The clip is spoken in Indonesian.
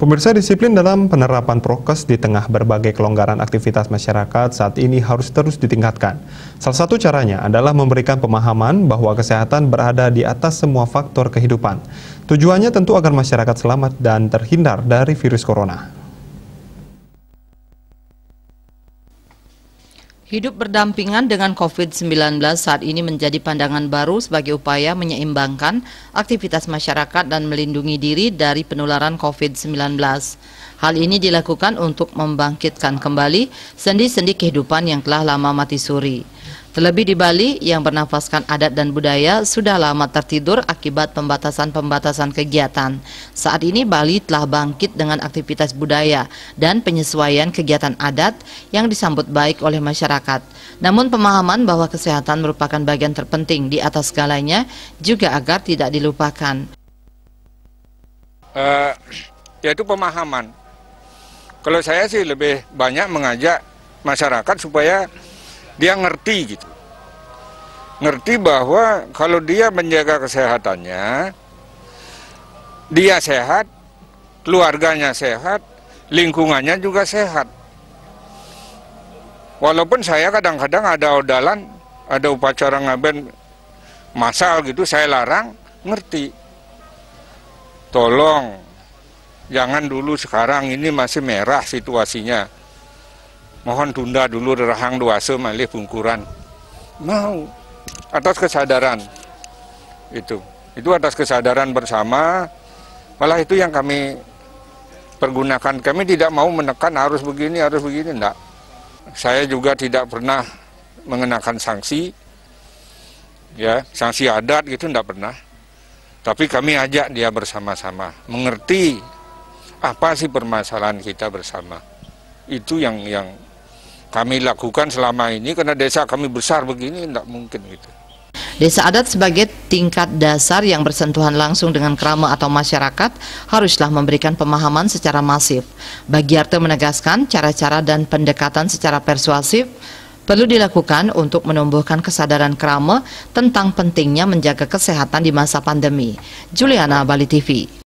Pemirsa disiplin dalam penerapan prokes di tengah berbagai kelonggaran aktivitas masyarakat saat ini harus terus ditingkatkan. Salah satu caranya adalah memberikan pemahaman bahwa kesehatan berada di atas semua faktor kehidupan. Tujuannya tentu agar masyarakat selamat dan terhindar dari virus corona. Hidup berdampingan dengan COVID-19 saat ini menjadi pandangan baru sebagai upaya menyeimbangkan aktivitas masyarakat dan melindungi diri dari penularan COVID-19. Hal ini dilakukan untuk membangkitkan kembali sendi-sendi kehidupan yang telah lama mati suri. Terlebih di Bali yang bernafaskan adat dan budaya sudah lama tertidur akibat pembatasan-pembatasan kegiatan. Saat ini Bali telah bangkit dengan aktivitas budaya dan penyesuaian kegiatan adat yang disambut baik oleh masyarakat. Namun pemahaman bahwa kesehatan merupakan bagian terpenting di atas segalanya juga agar tidak dilupakan. Uh, yaitu pemahaman. Kalau saya sih lebih banyak mengajak masyarakat supaya dia ngerti gitu. Ngerti bahwa kalau dia menjaga kesehatannya, dia sehat, keluarganya sehat, lingkungannya juga sehat. Walaupun saya kadang-kadang ada odalan, ada upacara ngaben masal gitu, saya larang, ngerti. Tolong, jangan dulu sekarang ini masih merah situasinya mohon tunda dulu rahang dua semalih bungkuran mau atas kesadaran itu itu atas kesadaran bersama malah itu yang kami pergunakan kami tidak mau menekan harus begini harus begini enggak saya juga tidak pernah mengenakan sanksi ya sanksi adat gitu enggak pernah tapi kami ajak dia bersama-sama mengerti apa sih permasalahan kita bersama itu yang yang kami lakukan selama ini karena desa kami besar begini tidak mungkin gitu. Desa adat sebagai tingkat dasar yang bersentuhan langsung dengan kerama atau masyarakat haruslah memberikan pemahaman secara masif. Bagiarte menegaskan cara-cara dan pendekatan secara persuasif perlu dilakukan untuk menumbuhkan kesadaran kerama tentang pentingnya menjaga kesehatan di masa pandemi. Juliana Bali TV